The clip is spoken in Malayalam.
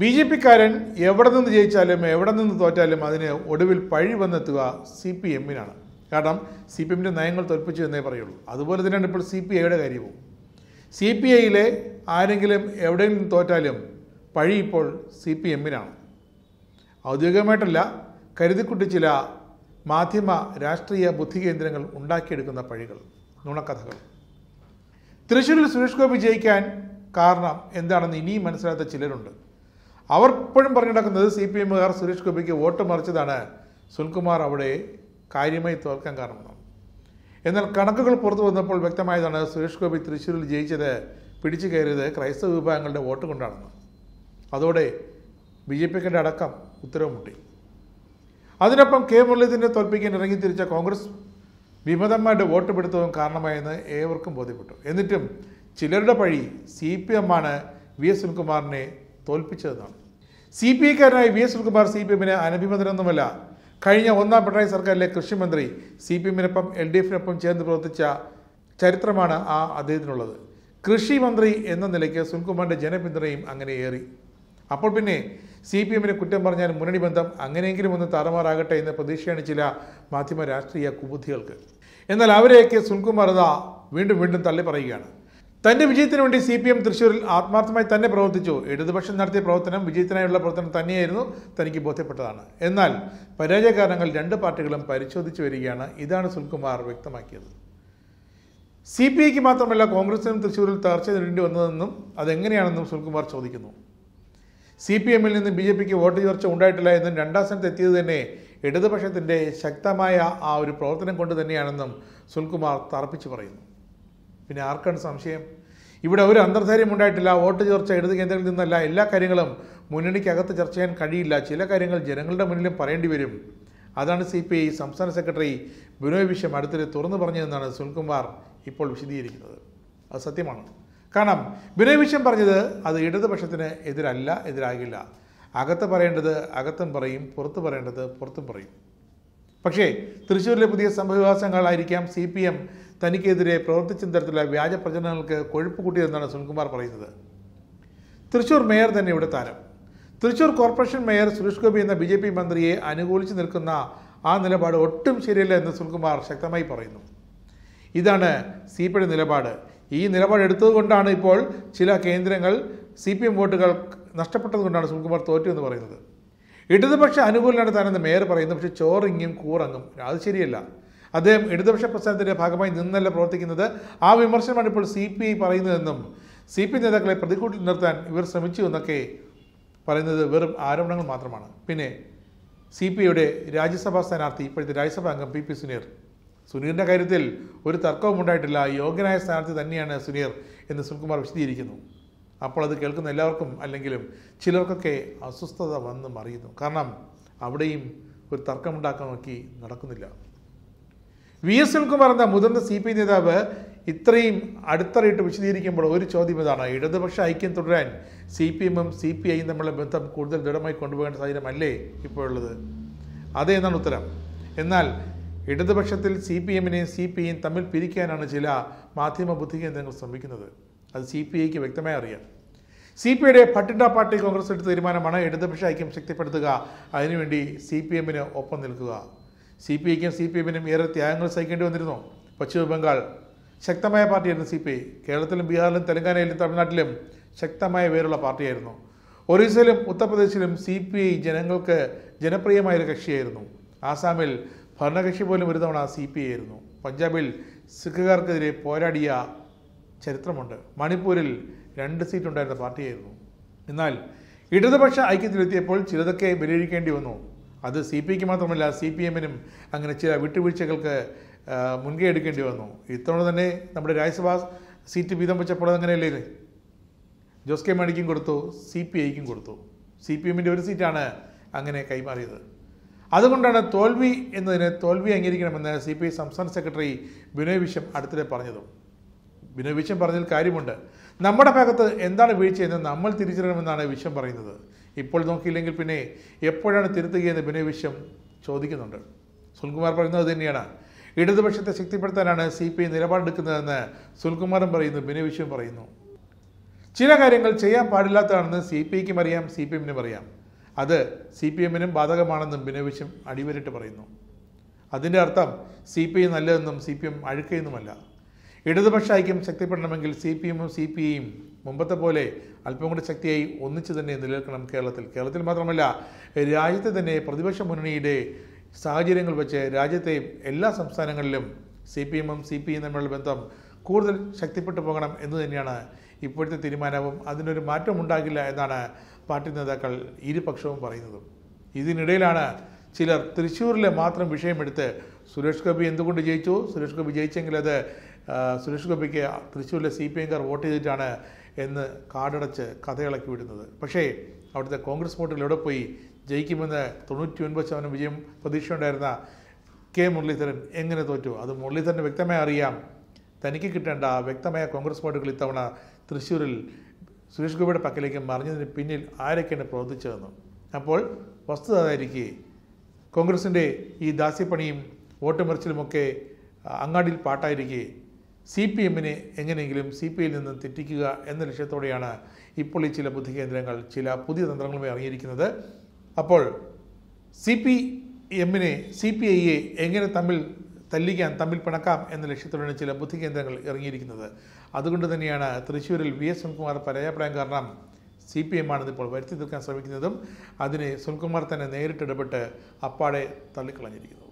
ബി ജെ പിക്കാരൻ എവിടെ നിന്ന് ജയിച്ചാലും എവിടെ നിന്ന് തോറ്റാലും അതിന് ഒടുവിൽ പഴി വന്നെത്തുക സി പി എമ്മിനാണ് കാരണം സി പി എമ്മിൻ്റെ നയങ്ങൾ തോൽപ്പിച്ചു എന്നേ പറയുള്ളൂ അതുപോലെ തന്നെയാണ് ഇപ്പോൾ സി പി ഐയുടെ കാര്യവും സി പി ഐയിലെ ആരെങ്കിലും എവിടെയെങ്കിലും തോറ്റാലും പഴി ഇപ്പോൾ സി പി എമ്മിനാണ് ഔദ്യോഗികമായിട്ടല്ല കരുതിക്കുട്ടി ചില മാധ്യമ രാഷ്ട്രീയ ബുദ്ധി കേന്ദ്രങ്ങൾ ഉണ്ടാക്കിയെടുക്കുന്ന പഴികൾ നുണക്കഥകൾ തൃശ്ശൂരിൽ സുരേഷ് ഗോപി ജയിക്കാൻ കാരണം എന്താണെന്ന് ഇനിയും മനസ്സിലാത്ത ചിലരുണ്ട് അവർ ഇപ്പോഴും പറഞ്ഞു നടക്കുന്നത് സി പി എമ്മുകാർ സുരേഷ് ഗോപിക്ക് വോട്ട് മറിച്ചതാണ് സുൽകുമാർ അവിടെ കാര്യമായി തോൽക്കാൻ കാരണമെന്നാണ് എന്നാൽ കണക്കുകൾ പുറത്തു വന്നപ്പോൾ വ്യക്തമായതാണ് സുരേഷ് ഗോപി തൃശ്ശൂരിൽ ജയിച്ചത് പിടിച്ചു കയറിയത് ക്രൈസ്തവ വിഭാഗങ്ങളുടെ വോട്ട് കൊണ്ടാണെന്ന് അതോടെ ബി ജെ പിക്കിൻ്റെ അടക്കം ഉത്തരവ് മുട്ടി അതിനൊപ്പം കെ മുരളീധരനെ തോൽപ്പിക്കാൻ ഇറങ്ങി തിരിച്ച കോൺഗ്രസ് വിമതന്മാരുടെ വോട്ട് പിടുത്തവും കാരണമായെന്ന് ഏവർക്കും ബോധ്യപ്പെട്ടു എന്നിട്ടും ചിലരുടെ പഴി സി പി എമ്മാണ് വി എസ് സുൽകുമാറിനെ തോൽപ്പിച്ചതാണ് സി പി ഐക്കാരനായി V S Sunilkumar C P എമ്മിന് അനഭിമതനൊന്നുമല്ല കഴിഞ്ഞ ഒന്നാം പിണറായി സർക്കാരിലെ കൃഷിമന്ത്രി സി പി എമ്മിനൊപ്പം എൽ ഡി എഫിനൊപ്പം ചേർന്ന് പ്രവർത്തിച്ച ചരിത്രമാണ് ആ അദ്ദേഹത്തിനുള്ളത് കൃഷി മന്ത്രി എന്ന നിലയ്ക്ക് സുൽകുമാറിൻ്റെ ജനപിന്തുണയും അങ്ങനെ ഏറി അപ്പോൾ പിന്നെ സി പി എമ്മിനെ കുറ്റം പറഞ്ഞാൽ മുന്നണി ബന്ധം അങ്ങനെയെങ്കിലും ഒന്ന് താറുമാറാകട്ടെ എന്ന് പ്രതീക്ഷയാണ് ചില മാധ്യമ രാഷ്ട്രീയ കുബുദ്ധികൾക്ക് എന്നാൽ അവരെയൊക്കെ സുൽകുമാർ വീണ്ടും വീണ്ടും തള്ളി പറയുകയാണ് തന്റെ വിജയത്തിന് വേണ്ടി സി പി എം തൃശ്ശൂരിൽ ആത്മാർത്ഥമായി തന്നെ പ്രവർത്തിച്ചു ഇടതുപക്ഷം നടത്തിയ പ്രവർത്തനം വിജയത്തിനായുള്ള പ്രവർത്തനം തന്നെയായിരുന്നു തനിക്ക് ബോധ്യപ്പെട്ടതാണ് എന്നാൽ പരാജയ കാരണങ്ങൾ രണ്ട് പാർട്ടികളും പരിശോധിച്ചു വരികയാണ് ഇതാണ് സുൽകുമാർ വ്യക്തമാക്കിയത് സി പി ഐക്ക് മാത്രമല്ല കോൺഗ്രസിനും തൃശ്ശൂരിൽ തകർച്ച നേരിടേണ്ടി വന്നതെന്നും അതെങ്ങനെയാണെന്നും സുൽകുമാർ ചോദിക്കുന്നു സി പി എമ്മിൽ നിന്ന് ബി ജെ പിക്ക് വോട്ട് ചോർച്ച ഉണ്ടായിട്ടില്ല എന്നും രണ്ടാം സ്ഥാനത്ത് എത്തിയത് തന്നെ ഇടതുപക്ഷത്തിൻ്റെ ശക്തമായ ആ ഒരു പ്രവർത്തനം കൊണ്ട് തന്നെയാണെന്നും സുൽകുമാർ തറപ്പിച്ച് പറയുന്നു പിന്നെ ആർക്കാണ് സംശയം ഇവിടെ ഒരു അന്തർധാര്യം ഉണ്ടായിട്ടില്ല വോട്ട് ചർച്ച ഇടത് കേന്ദ്രങ്ങളിൽ നിന്നല്ല എല്ലാ കാര്യങ്ങളും മുന്നണിക്കകത്ത് ചർച്ച ചെയ്യാൻ കഴിയില്ല ചില കാര്യങ്ങൾ ജനങ്ങളുടെ മുന്നിലും പറയേണ്ടി വരും അതാണ് സി പി ഐ സംസ്ഥാന സെക്രട്ടറി ബിനോയ് വിശ്വം അടുത്തിടെ തുറന്നു പറഞ്ഞതെന്നാണ് സുനിൽകുമാർ ഇപ്പോൾ വിശദീകരിക്കുന്നത് അത് സത്യമാണ് കാരണം ബിനോയ് വിശ്വം പറഞ്ഞത് അത് ഇടതുപക്ഷത്തിന് എതിരല്ല എതിരാകില്ല അകത്ത് പറയേണ്ടത് അകത്തും പറയും പുറത്ത് പറയേണ്ടത് പുറത്തും പറയും പക്ഷേ തൃശ്ശൂരിലെ പുതിയ സംഭവവികാസങ്ങളായിരിക്കാം സി പി എം തനിക്കെതിരെ പ്രവർത്തിച്ചെന്ന തരത്തിലുള്ള വ്യാജ പ്രചരണങ്ങൾക്ക് കൊഴുപ്പ് കൂട്ടിയതെന്നാണ് സുനിൽകുമാർ പറയുന്നത് തൃശൂർ മേയർ തന്നെ ഇവിടെ താരം തൃശൂർ കോർപ്പറേഷൻ മേയർ സുരേഷ് ഗോപി എന്ന ബി ജെ പി മന്ത്രിയെ അനുകൂലിച്ച് നിൽക്കുന്ന ആ നിലപാട് ഒട്ടും ശരിയല്ല എന്ന് സുനിൽകുമാർ ശക്തമായി പറയുന്നു ഇതാണ് സി പി ഐ നിലപാട് ഈ നിലപാട് എടുത്തതുകൊണ്ടാണ് ഇപ്പോൾ ചില കേന്ദ്രങ്ങൾ സി പി എം വോട്ടുകൾ നഷ്ടപ്പെട്ടതുകൊണ്ടാണ് സുനിൽകുമാർ തോറ്റു എന്ന് പറയുന്നത് ഇടതുപക്ഷ അനുകൂലനാണ് താനെന്ന് മേയർ പറയുന്നു പക്ഷേ ചോറിങ്ങും കൂറങ്ങും അത് ശരിയല്ല അദ്ദേഹം ഇടതുപക്ഷ പ്രസ്ഥാനത്തിൻ്റെ ഭാഗമായി നിന്നല്ല പ്രവർത്തിക്കുന്നത് ആ വിമർശനമാണ് ഇപ്പോൾ സി പി ഐ പറയുന്നതെന്നും സി പി നേതാക്കളെ പ്രതിക്കൂട്ടിൽ നിർത്താൻ ഇവർ ശ്രമിച്ചു എന്നൊക്കെ പറയുന്നത് വെറും ആരോപണങ്ങൾ മാത്രമാണ് പിന്നെ സി പി ഐയുടെ രാജ്യസഭാ സ്ഥാനാർത്ഥി ഇപ്പോഴത്തെ രാജ്യസഭാ അംഗം പി പി സുനീർ സുനീറിൻ്റെ കാര്യത്തിൽ ഒരു തർക്കവും ഉണ്ടായിട്ടില്ല യോഗ്യനായ സ്ഥാനാർത്ഥി തന്നെയാണ് സുനീർ എന്ന് സുനിൽകുമാർ വിശദീകരിക്കുന്നു അപ്പോൾ അത് കേൾക്കുന്ന എല്ലാവർക്കും അല്ലെങ്കിലും ചിലർക്കൊക്കെ അസ്വസ്ഥത വന്ന് അറിയുന്നു കാരണം അവിടെയും ഒരു തർക്കമുണ്ടാക്കാൻ നോക്കി നടക്കുന്നില്ല വി എസ് സുനിൽകുമാർ എന്ന മുതിർന്ന സി പി നേതാവ് ഇത്രയും അടുത്തറിയിട്ട് വിശദീകരിക്കുമ്പോൾ ഒരു ചോദ്യം ഇതാണ് ഇടതുപക്ഷ ഐക്യം തുടരാൻ സി പി എമ്മും സി പി ഐയും തമ്മിലുള്ള ബന്ധം കൂടുതൽ ദൃഢമായി കൊണ്ടുപോകേണ്ട സാഹചര്യമല്ലേ ഉള്ളത് അതേ എന്നാണ് ഉത്തരം എന്നാൽ ഇടതുപക്ഷത്തിൽ സി പി എമ്മിനെയും സി പി ഐയും തമ്മിൽ പിരിക്കാനാണ് ചില മാധ്യമ കേന്ദ്രങ്ങൾ ശ്രമിക്കുന്നത് അത് സി പി ഐക്ക് വ്യക്തമായി അറിയാം സി പി ഐയുടെ ഭട്ടിണ്ട പാർട്ടി കോൺഗ്രസ് എടുത്ത തീരുമാനമാണ് ഇടതുപക്ഷ ഐക്യം ശക്തിപ്പെടുത്തുക അതിനുവേണ്ടി സി പി എമ്മിന് ഒപ്പം നിൽക്കുക സി പി ഐക്കും സി പി എമ്മിനും ഏറെ ത്യാഗങ്ങൾ സഹിക്കേണ്ടി വന്നിരുന്നു പശ്ചിമ ബംഗാൾ ശക്തമായ പാർട്ടിയായിരുന്നു സി പി ഐ കേരളത്തിലും ബീഹാറിലും തെലങ്കാനയിലും തമിഴ്നാട്ടിലും ശക്തമായ പേരുള്ള പാർട്ടിയായിരുന്നു ഒറീസയിലും ഉത്തർപ്രദേശിലും സി പി ഐ ജനങ്ങൾക്ക് ജനപ്രിയമായൊരു കക്ഷിയായിരുന്നു ആസാമിൽ ഭരണകക്ഷി പോലും ഒരു തവണ സി പി ഐ ആയിരുന്നു പഞ്ചാബിൽ സിഖുകാർക്കെതിരെ പോരാടിയ ചരിത്രമുണ്ട് മണിപ്പൂരിൽ രണ്ട് സീറ്റുണ്ടായിരുന്ന പാർട്ടിയായിരുന്നു എന്നാൽ ഇടതുപക്ഷ ഐക്യത്തിലെത്തിയപ്പോൾ ചിലതൊക്കെ വിലയിരിക്കേണ്ടി വന്നു അത് സി പി ഐക്ക് മാത്രമല്ല സി പി എമ്മിനും അങ്ങനെ ചില വിട്ടുവീഴ്ചകൾക്ക് മുൻകൈ എടുക്കേണ്ടി വന്നു ഇത്തവണ തന്നെ നമ്മുടെ രാജ്യസഭാ സീറ്റ് വീതം വെച്ചപ്പോൾ അങ്ങനെയല്ലേ ജോസ് കെ മാണിക്കും കൊടുത്തു സി പി ഐക്കും കൊടുത്തു സി പി എമ്മിൻ്റെ ഒരു സീറ്റാണ് അങ്ങനെ കൈമാറിയത് അതുകൊണ്ടാണ് തോൽവി എന്നതിന് തോൽവി അംഗീകരിക്കണമെന്ന് സി പി ഐ സംസ്ഥാന സെക്രട്ടറി ബിനോയ് വിശ്വം അടുത്തിടെ പറഞ്ഞതും ബിനോയ് വിശ്വം പറഞ്ഞതിൽ കാര്യമുണ്ട് നമ്മുടെ ഭാഗത്ത് എന്താണ് വീഴ്ചയെന്ന് നമ്മൾ തിരിച്ചറിയണമെന്നാണ് വിഷയം പറയുന്നത് ഇപ്പോൾ നോക്കിയില്ലെങ്കിൽ പിന്നെ എപ്പോഴാണ് തിരുത്തുകയെന്ന് പിന്നെ വിശ്വം ചോദിക്കുന്നുണ്ട് സുൽകുമാർ പറയുന്നത് തന്നെയാണ് ഇടതുപക്ഷത്തെ ശക്തിപ്പെടുത്താനാണ് സി പി ഐ നിലപാടെടുക്കുന്നതെന്ന് സുൽകുമാറും പറയുന്നു വിഷയം പറയുന്നു ചില കാര്യങ്ങൾ ചെയ്യാൻ പാടില്ലാത്തതാണെന്ന് സി പി ഐക്കും അറിയാം സി പി എമ്മിനും അറിയാം അത് സി പി എമ്മിനും ബാധകമാണെന്നും ബിനവിശ്വം അടിവരിട്ട് പറയുന്നു അതിൻ്റെ അർത്ഥം സി പി ഐ നല്ലതെന്നും സി പി എം അഴുക്കയെന്നുമല്ല ഇടതുപക്ഷ ഐക്യം ശക്തിപ്പെടണമെങ്കിൽ സി പി എമ്മും സി പി ഐയും മുമ്പത്തെ പോലെ അല്പം കൂടി ശക്തിയായി ഒന്നിച്ച് തന്നെ നിലനിൽക്കണം കേരളത്തിൽ കേരളത്തിൽ മാത്രമല്ല രാജ്യത്തെ തന്നെ പ്രതിപക്ഷ മുന്നണിയുടെ സാഹചര്യങ്ങൾ വെച്ച് രാജ്യത്തെ എല്ലാ സംസ്ഥാനങ്ങളിലും സി പി എമ്മും സി പി ഐയും തമ്മിലുള്ള ബന്ധം കൂടുതൽ ശക്തിപ്പെട്ടു പോകണം എന്ന് തന്നെയാണ് ഇപ്പോഴത്തെ തീരുമാനവും അതിനൊരു മാറ്റം ഉണ്ടാകില്ല എന്നാണ് പാർട്ടി നേതാക്കൾ ഇരുപക്ഷവും പറയുന്നത് ഇതിനിടയിലാണ് ചിലർ തൃശ്ശൂരിലെ മാത്രം വിഷയമെടുത്ത് സുരേഷ് ഗോപി എന്തുകൊണ്ട് ജയിച്ചു സുരേഷ് ഗോപി ജയിച്ചെങ്കിൽ അത് സുരേഷ് ഗോപിക്ക് തൃശ്ശൂരിലെ സി പി എംകാർ വോട്ട് ചെയ്തിട്ടാണ് എന്ന് കാടടച്ച് കഥയിളക്കി വിടുന്നത് പക്ഷേ അവിടുത്തെ കോൺഗ്രസ് വോട്ടുകൾ എവിടെ പോയി ജയിക്കുമെന്ന് തൊണ്ണൂറ്റി ഒൻപത് ശതമാനം വിജയം പ്രതീക്ഷയുണ്ടായിരുന്ന കെ മുരളീധരൻ എങ്ങനെ തോറ്റു അത് മുരളീധരൻ്റെ വ്യക്തമായി അറിയാം തനിക്ക് കിട്ടേണ്ട വ്യക്തമായ കോൺഗ്രസ് വോട്ടുകൾ ഇത്തവണ തൃശ്ശൂരിൽ സുരേഷ് ഗോപിയുടെ പക്കലേക്ക് മറിഞ്ഞതിന് പിന്നിൽ ആരൊക്കെയാണ് പ്രവർത്തിച്ചതെന്ന് അപ്പോൾ വസ്തുത അതായിരിക്കെ കോൺഗ്രസിൻ്റെ ഈ ദാസ്യപ്പണിയും വോട്ടുമറിച്ചിലുമൊക്കെ അങ്ങാടിയിൽ പാട്ടായിരിക്കെ സി പി എമ്മിനെ എങ്ങനെയെങ്കിലും സി പി ഐയിൽ നിന്ന് തെറ്റിക്കുക എന്ന ലക്ഷ്യത്തോടെയാണ് ഇപ്പോൾ ഈ ചില ബുദ്ധി കേന്ദ്രങ്ങൾ ചില പുതിയ തന്ത്രങ്ങളുമായി ഇറങ്ങിയിരിക്കുന്നത് അപ്പോൾ സി പി എമ്മിനെ സി പി ഐയെ എങ്ങനെ തമ്മിൽ തല്ലിക്കാൻ തമ്മിൽ പിണക്കാം എന്ന ലക്ഷ്യത്തോടെയാണ് ചില ബുദ്ധി കേന്ദ്രങ്ങൾ ഇറങ്ങിയിരിക്കുന്നത് അതുകൊണ്ട് തന്നെയാണ് തൃശ്ശൂരിൽ വി എസ് സുനിൽകുമാർ പരാജയപ്പെടാൻ കാരണം സി പി എമ്മാണ് ഇപ്പോൾ വരുത്തി തീർക്കാൻ ശ്രമിക്കുന്നതും അതിനെ സുനിൽകുമാർ തന്നെ നേരിട്ട് ഇടപെട്ട് അപ്പാടെ തള്ളിക്കളഞ്ഞിരിക്കുന്നു